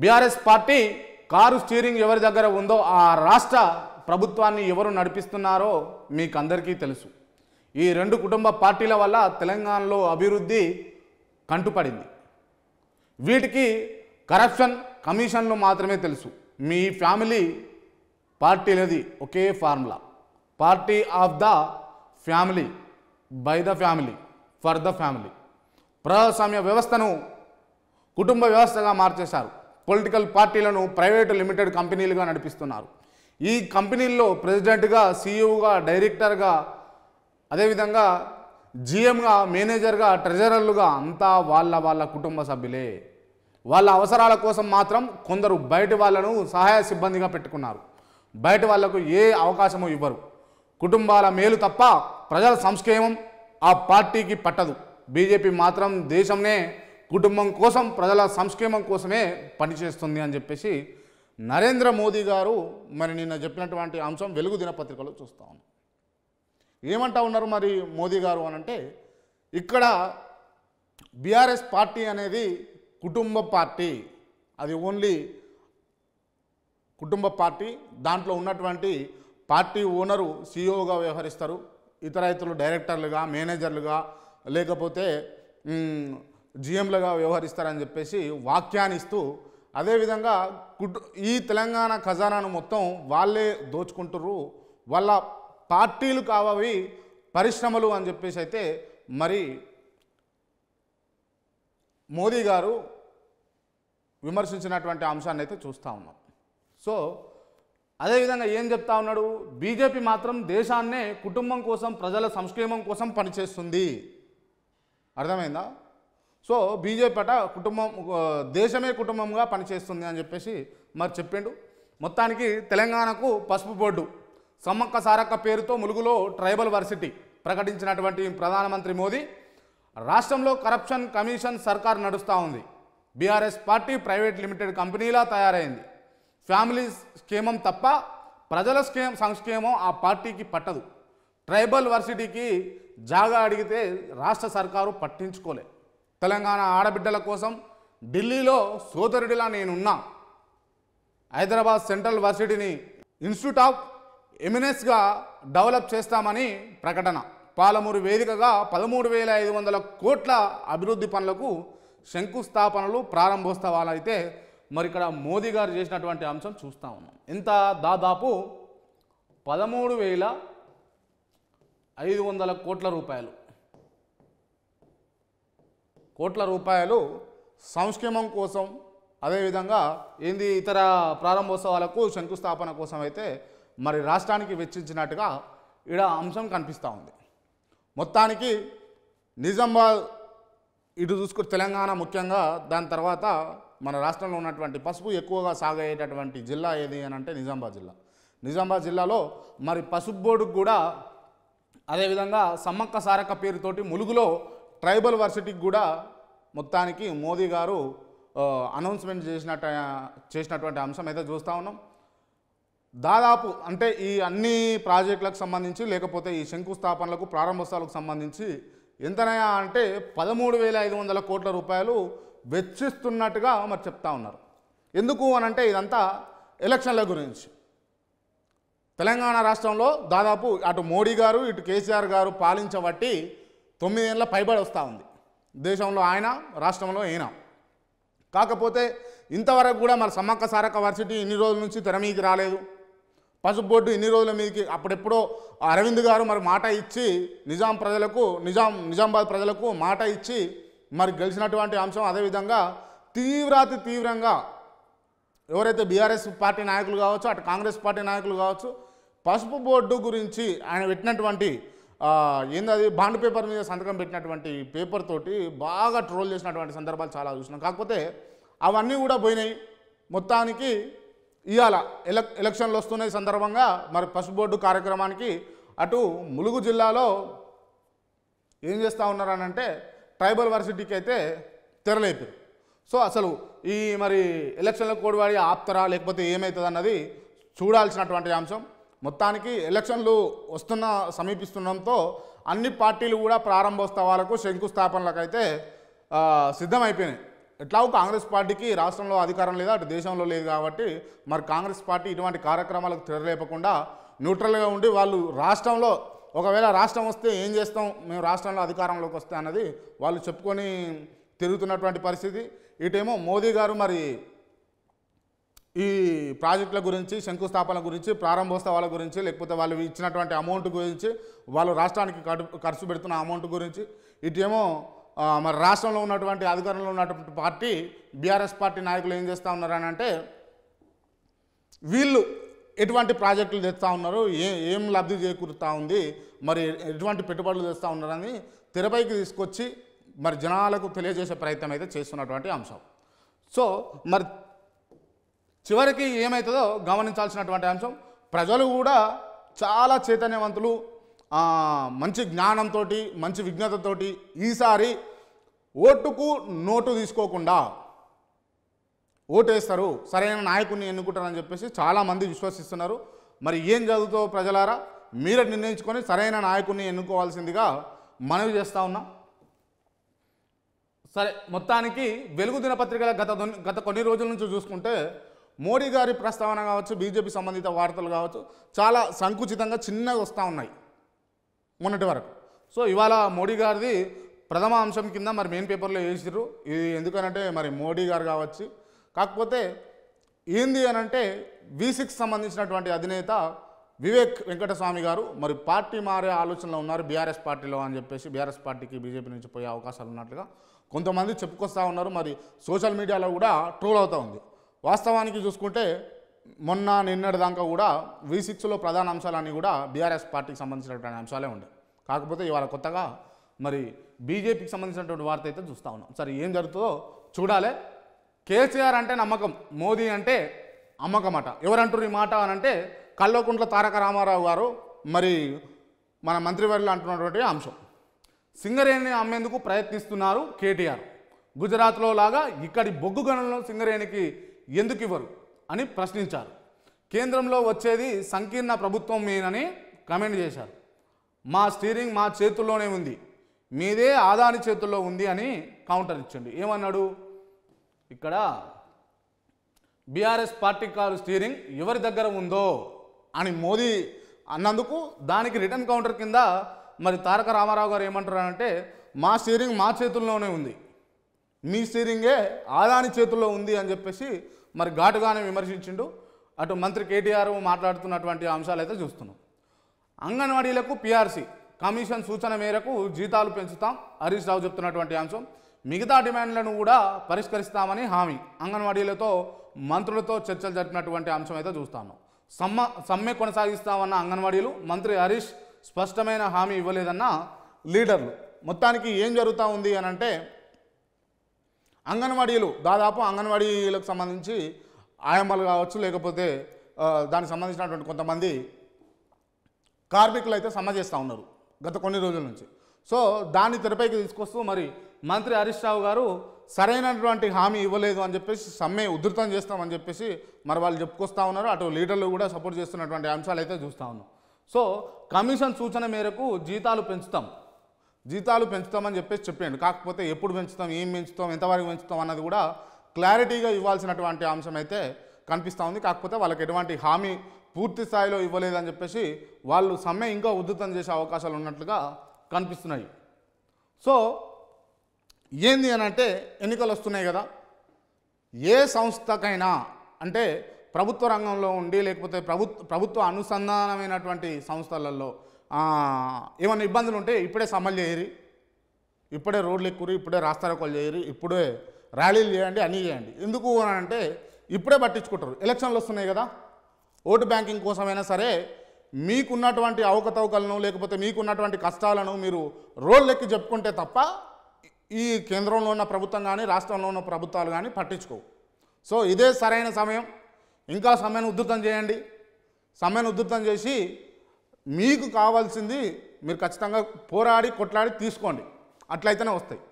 BRS party car steering ఎవరి దగ్గర ఉందో ఆ రాష్ట్ర ప్రభుత్వాన్ని ఎవరు నడిపిస్తున్నారో మీకు అందరికీ తెలుసు ఈ రెండు కుటుంబ పార్టీల వల్ల తెలంగాణలో అభివృద్ధి కంటుపడింది వీటికి కరప్షన్ కమిషన్లు మాత్రమే తెలుసు మీ ఫ్యామిలీ పార్టీలది ఒకే formula party of the family by the family for the family ప్రజాస్వామ్య వ్యవస్థను కుటుంబ వ్యవస్థగా మార్చేశారు పొలిటికల్ పార్టీలను ప్రైవేటు లిమిటెడ్ కంపెనీలుగా నడిపిస్తున్నారు ఈ కంపెనీల్లో ప్రెసిడెంట్గా సీఈఓగా డైరెక్టర్గా అదేవిధంగా జీఎంగా మేనేజర్గా ట్రెజరర్లుగా అంతా వాళ్ళ వాళ్ళ కుటుంబ సభ్యులే వాళ్ళ అవసరాల కోసం మాత్రం కొందరు బయట వాళ్ళను సహాయ సిబ్బందిగా పెట్టుకున్నారు బయట వాళ్లకు ఏ అవకాశము ఇవ్వరు కుటుంబాల మేలు తప్ప ప్రజల సంక్షేమం ఆ పార్టీకి పట్టదు బీజేపీ మాత్రం దేశంనే కుటుంబం కోసం ప్రజల సంక్షేమం కోసమే పనిచేస్తుంది అని చెప్పేసి నరేంద్ర మోదీ గారు మరి నిన్న చెప్పినటువంటి అంశం వెలుగు దినపత్రికలో చూస్తూ ఉన్నాం ఏమంటా ఉన్నారు మరి మోదీ గారు అనంటే ఇక్కడ బీఆర్ఎస్ పార్టీ అనేది కుటుంబ పార్టీ అది ఓన్లీ కుటుంబ పార్టీ దాంట్లో ఉన్నటువంటి పార్టీ ఓనరు సీఈఓగా వ్యవహరిస్తారు ఇతర ఇతరులు డైరెక్టర్లుగా మేనేజర్లుగా లేకపోతే జిఎంలుగా వ్యవహరిస్తారని చెప్పేసి వ్యాఖ్యానిస్తూ అదేవిధంగా కుట్ ఈ తెలంగాణ ఖజానాను మొత్తం వాళ్ళే దోచుకుంటుర్రు వాళ్ళ పార్టీలు కావవి పరిశ్రమలు అని చెప్పేసి అయితే మరి మోదీ గారు విమర్శించినటువంటి అంశాన్ని అయితే చూస్తూ ఉన్నాం సో అదేవిధంగా ఏం చెప్తా ఉన్నాడు బీజేపీ మాత్రం దేశాన్నే కుటుంబం కోసం ప్రజల సంక్షేమం కోసం పనిచేస్తుంది అర్థమైందా సో బీజేపీ అట కుటుంబం దేశమే కుటుంబంగా పనిచేస్తుంది అని చెప్పేసి మరి చెప్పిండు మొత్తానికి తెలంగాణకు పసుపు బోర్డు సమ్మక్క సారక్క పేరుతో ములుగులో ట్రైబల్ వర్సిటీ ప్రకటించినటువంటి ప్రధానమంత్రి మోదీ రాష్ట్రంలో కరప్షన్ కమిషన్ సర్కార్ నడుస్తూ ఉంది బీఆర్ఎస్ పార్టీ ప్రైవేట్ లిమిటెడ్ కంపెనీలా తయారైంది ఫ్యామిలీ స్కీమం తప్ప ప్రజల స్కీమ్ సంక్షేమం ఆ పార్టీకి పట్టదు ట్రైబల్ వర్సిటీకి జాగా అడిగితే రాష్ట్ర సర్కారు పట్టించుకోలే తెలంగాణ ఆడబిడ్డల కోసం ఢిల్లీలో సోదరుడిలా నేనున్నా హైదరాబాద్ సెంట్రల్ వర్సిటీని ఇన్స్టిట్యూట్ ఆఫ్ ఎమినెస్గా డెవలప్ చేస్తామని ప్రకటన పాలమూరు వేదికగా పదమూడు వేల ఐదు వందల కోట్ల అభివృద్ధి పనులకు శంకుస్థాపనలు ప్రారంభోత్సవాలైతే మరి ఇక్కడ మోదీ గారు చేసినటువంటి అంశం చూస్తూ ఉన్నాం ఇంత దాదాపు పదమూడు వేల ఐదు వందల కోట్ల రూపాయలు కోట్ల రూపాయలు సంక్షేమం కోసం అదేవిధంగా ఏంది ఇతర ప్రారంభోత్సవాలకు శంకుస్థాపన కోసం అయితే మరి రాష్ట్రానికి వెచ్చించినట్టుగా ఇక్కడ అంశం కనిపిస్తూ ఉంది మొత్తానికి నిజామాబాద్ ఇటు చూసుకుని తెలంగాణ ముఖ్యంగా దాని తర్వాత మన రాష్ట్రంలో ఉన్నటువంటి పసుపు ఎక్కువగా సాగయ్యేటటువంటి జిల్లా ఏది అని అంటే నిజామాబాద్ జిల్లా నిజామాబాద్ జిల్లాలో మరి పసుపు బోర్డుకు కూడా అదేవిధంగా సమ్మక్క సారక్క పేరుతోటి ములుగులో ట్రైబల్ వర్సిటీకి కూడా మొత్తానికి మోదీ గారు అనౌన్స్మెంట్ చేసినట్టు చేసినటువంటి అంశం అయితే చూస్తూ ఉన్నాం దాదాపు అంటే ఈ అన్ని ప్రాజెక్టులకు సంబంధించి లేకపోతే ఈ శంకుస్థాపనలకు ప్రారంభోత్సవాలకు సంబంధించి ఎంతనయా అంటే పదమూడు వేల ఐదు వందల కోట్ల రూపాయలు వెచ్చిస్తున్నట్టుగా మరి చెప్తా ఉన్నారు ఎందుకు అనంటే ఇదంతా ఎలక్షన్ల గురించి తెలంగాణ రాష్ట్రంలో దాదాపు అటు మోడీ గారు ఇటు కేసీఆర్ గారు పాలించబట్టి తొమ్మిదేళ్ళ పైబడి వస్తూ ఉంది దేశంలో ఆయన రాష్ట్రంలో ఈయన కాకపోతే ఇంతవరకు కూడా మన సమ్మక్క సారక్క వర్సిటీ ఇన్ని రోజుల నుంచి తెర మీదకి రాలేదు పసుపు బోర్డు ఇన్ని రోజుల మీదకి అప్పుడెప్పుడో అరవింద్ గారు మరి మాట ఇచ్చి నిజాం ప్రజలకు నిజాం నిజామాబాద్ ప్రజలకు మాట ఇచ్చి మరి గెలిచినటువంటి అంశం అదేవిధంగా తీవ్రాతి తీవ్రంగా ఎవరైతే బీఆర్ఎస్ పార్టీ నాయకులు కావచ్చు అటు కాంగ్రెస్ పార్టీ నాయకులు కావచ్చు పసుపు బోర్డు గురించి ఆయన పెట్టినటువంటి ఏందది బాండ్ పేపర్ మీద సంతకం పెట్టినటువంటి పేపర్ తోటి బాగా ట్రోల్ చేసినటువంటి సందర్భాలు చాలా చూసినాం కాకపోతే అవన్నీ కూడా పోయినాయి మొత్తానికి ఇవాళ ఎలక్ ఎలక్షన్లు వస్తున్న సందర్భంగా మరి పసుపు బోర్డు కార్యక్రమానికి అటు ములుగు జిల్లాలో ఏం చేస్తూ ఉన్నారనంటే ట్రైబల్ వర్సిటీకి అయితే తెరలేపారు సో అసలు ఈ మరి ఎలక్షన్ల కోడివాడి ఆప్తరా లేకపోతే ఏమవుతుంది అన్నది చూడాల్సినటువంటి అంశం మొత్తానికి ఎలక్షన్లు వస్తున్న సమీపిస్తుండంతో అన్ని పార్టీలు కూడా ప్రారంభోత్సవాలకు శంకుస్థాపనలకైతే సిద్ధమైపోయినాయి ఎట్లాగో కాంగ్రెస్ పార్టీకి రాష్ట్రంలో అధికారం లేదా అటు దేశంలో లేదు కాబట్టి మరి కాంగ్రెస్ పార్టీ ఇటువంటి కార్యక్రమాలకు తెరలేపకుండా న్యూట్రల్గా ఉండి వాళ్ళు రాష్ట్రంలో ఒకవేళ రాష్ట్రం వస్తే ఏం చేస్తాం మేము రాష్ట్రంలో అధికారంలోకి వస్తే అన్నది వాళ్ళు చెప్పుకొని తిరుగుతున్నటువంటి పరిస్థితి ఇటేమో మోదీ గారు మరి ఈ ప్రాజెక్టుల గురించి శంకుస్థాపన గురించి ప్రారంభోత్సవాల గురించి లేకపోతే వాళ్ళు ఇచ్చినటువంటి అమౌంట్ గురించి వాళ్ళు రాష్ట్రానికి ఖర్చు పెడుతున్న అమౌంట్ గురించి ఇటేమో మరి రాష్ట్రంలో ఉన్నటువంటి అధికారంలో ఉన్నటువంటి పార్టీ బీఆర్ఎస్ పార్టీ నాయకులు ఏం చేస్తూ ఉన్నారని అంటే వీళ్ళు ఎటువంటి ప్రాజెక్టులు తెస్తూ ఉన్నారు ఏ ఏం లబ్ధి చేకూరుతూ ఉంది మరి ఎటువంటి పెట్టుబడులు తెస్తూ ఉన్నారని తెరపైకి తీసుకొచ్చి మరి జనాలకు తెలియజేసే ప్రయత్నం అయితే చేస్తున్నటువంటి అంశం సో మరి చివరికి ఏమవుతుందో గమనించాల్సినటువంటి అంశం ప్రజలు కూడా చాలా చైతన్యవంతులు మంచి జ్ఞానంతో మంచి విజ్ఞతతో ఈసారి ఓటుకు నోటు తీసుకోకుండా ఓటు వేస్తారు సరైన నాయకుడిని ఎన్నుకుంటారని చెప్పేసి చాలామంది విశ్వసిస్తున్నారు మరి ఏం చదువుతో ప్రజలారా మీరే నిర్ణయించుకొని సరైన నాయకుడిని ఎన్నుకోవాల్సిందిగా మనవి చేస్తూ ఉన్నా సరే మొత్తానికి వెలుగు దినపత్రికల గత గత కొన్ని రోజుల నుంచి చూసుకుంటే మోడీ గారి ప్రస్తావన కావచ్చు బీజేపీ సంబంధిత వార్తలు కావచ్చు చాలా సంకుచితంగా చిన్నగా వస్తూ ఉన్నాయి మొన్నటి వరకు సో ఇవాళ మోడీ గారిది ప్రథమ అంశం కింద మరి మెయిన్ పేపర్లో వేసిర్రు ఇది ఎందుకనంటే మరి మోడీ గారు కావచ్చు కాకపోతే ఏంది అనంటే అంటే సిక్స్ సంబంధించినటువంటి అధినేత వివేక్ వెంకటస్వామి గారు మరి పార్టీ మారే ఆలోచనలో ఉన్నారు బీఆర్ఎస్ పార్టీలో అని చెప్పేసి బీఆర్ఎస్ పార్టీకి బీజేపీ నుంచి పోయే అవకాశాలు ఉన్నట్లుగా కొంతమంది చెప్పుకొస్తూ ఉన్నారు మరి సోషల్ మీడియాలో కూడా ట్రోల్ అవుతూ ఉంది వాస్తవానికి చూసుకుంటే మొన్న నిన్నటి దాకా కూడా వి సిక్స్లో ప్రధాన అంశాలన్నీ కూడా బీఆర్ఎస్ పార్టీకి సంబంధించినటువంటి అంశాలే ఉండే కాకపోతే ఇవాళ కొత్తగా మరి బీజేపీకి సంబంధించినటువంటి వార్త అయితే చూస్తూ ఉన్నాం సరే ఏం జరుగుతుందో చూడాలి కేసీఆర్ అంటే నమ్మకం మోదీ అంటే అట ఎవరంటారు ఈ మాట అని అంటే కల్లోకుంట్ల తారక రామారావు గారు మరి మన మంత్రివర్యులు అంటున్నటువంటి అంశం సింగరేణిని అమ్మేందుకు ప్రయత్నిస్తున్నారు కేటీఆర్ గుజరాత్లో లాగా ఇక్కడి బొగ్గు గనులను సింగరేణికి ఎందుకు ఇవ్వరు అని ప్రశ్నించారు కేంద్రంలో వచ్చేది సంకీర్ణ ప్రభుత్వం మీనని కమెంట్ చేశారు మా స్టీరింగ్ మా చేతుల్లోనే ఉంది మీదే ఆదాని చేతుల్లో ఉంది అని కౌంటర్ ఇచ్చిండు ఏమన్నాడు ఇక్కడ బీఆర్ఎస్ పార్టీ కారు స్టీరింగ్ ఎవరి దగ్గర ఉందో అని మోదీ అన్నందుకు దానికి రిటర్న్ కౌంటర్ కింద మరి తారక రామారావు గారు ఏమంటారంటే మా స్టీరింగ్ మా చేతుల్లోనే ఉంది మీ స్టీరింగే ఆదాని చేతుల్లో ఉంది అని చెప్పేసి మరి ఘాటుగానే విమర్శించిండు అటు మంత్రి కేటీఆర్ మాట్లాడుతున్నటువంటి అంశాలు అయితే చూస్తున్నాం అంగన్వాడీలకు పిఆర్సీ కమిషన్ సూచన మేరకు జీతాలు పెంచుతాం హరీష్ రావు చెప్తున్నటువంటి అంశం మిగతా డిమాండ్లను కూడా పరిష్కరిస్తామని హామీ అంగన్వాడీలతో మంత్రులతో చర్చలు జరిపినటువంటి అంశం అయితే చూస్తాను సమ్మ సమ్మె కొనసాగిస్తామన్న అంగన్వాడీలు మంత్రి హరీష్ స్పష్టమైన హామీ ఇవ్వలేదన్న లీడర్లు మొత్తానికి ఏం జరుగుతూ ఉంది అనంటే అంగన్వాడీలు దాదాపు అంగన్వాడీలకు సంబంధించి ఆయమ్మలు కావచ్చు లేకపోతే దానికి సంబంధించినటువంటి కొంతమంది కార్మికులు అయితే సమ్మె చేస్తూ ఉన్నారు గత కొన్ని రోజుల నుంచి సో దాన్ని తెరపైకి తీసుకొస్తూ మరి మంత్రి హరీష్ రావు గారు సరైనటువంటి హామీ ఇవ్వలేదు అని చెప్పేసి సమ్మె ఉధృతం చేస్తామని చెప్పేసి మరి వాళ్ళు చెప్పుకొస్తూ ఉన్నారు అటు లీడర్లు కూడా సపోర్ట్ చేస్తున్నటువంటి అంశాలు అయితే చూస్తూ ఉన్నాం సో కమిషన్ సూచన మేరకు జీతాలు పెంచుతాం జీతాలు పెంచుతామని చెప్పేసి చెప్పాడు కాకపోతే ఎప్పుడు పెంచుతాం ఏం పెంచుతాం ఎంతవరకు పెంచుతాం అన్నది కూడా క్లారిటీగా ఇవ్వాల్సినటువంటి అంశం అయితే కనిపిస్తూ ఉంది కాకపోతే వాళ్ళకి ఎటువంటి హామీ పూర్తి స్థాయిలో ఇవ్వలేదని చెప్పేసి వాళ్ళు సమ్మె ఇంకా ఉద్ధృతం చేసే అవకాశాలు ఉన్నట్లుగా కనిపిస్తున్నాయి సో ఏంది అని అంటే ఎన్నికలు వస్తున్నాయి కదా ఏ సంస్థకైనా అంటే ప్రభుత్వ రంగంలో ఉండి లేకపోతే ప్రభుత్వ ప్రభుత్వ అనుసంధానమైనటువంటి సంస్థలలో ఏమైనా ఇబ్బందులు ఉంటే ఇప్పుడే సమ్మలు చేయరు ఇప్పుడే రోడ్లు ఎక్కురు ఇప్పుడే రాస్తారోకలు చేయరు ఇప్పుడే ర్యాలీలు చేయండి అన్నీ చేయండి ఎందుకు అని అంటే ఇప్పుడే పట్టించుకుంటారు ఎలక్షన్లు వస్తున్నాయి కదా ఓటు బ్యాంకింగ్ కోసమైనా సరే మీకున్నటువంటి అవకతవకలను లేకపోతే మీకున్నటువంటి కష్టాలను మీరు రోడ్ లెక్కి చెప్పుకుంటే తప్ప ఈ కేంద్రంలో ఉన్న ప్రభుత్వం కానీ రాష్ట్రంలో ఉన్న ప్రభుత్వాలు కానీ పట్టించుకోవు సో ఇదే సరైన సమయం ఇంకా సమ్మెను ఉద్ధృతం చేయండి సమ్మెను ఉద్ధృతం చేసి మీకు కావాల్సింది మీరు ఖచ్చితంగా పోరాడి కొట్లాడి తీసుకోండి అట్లయితేనే వస్తాయి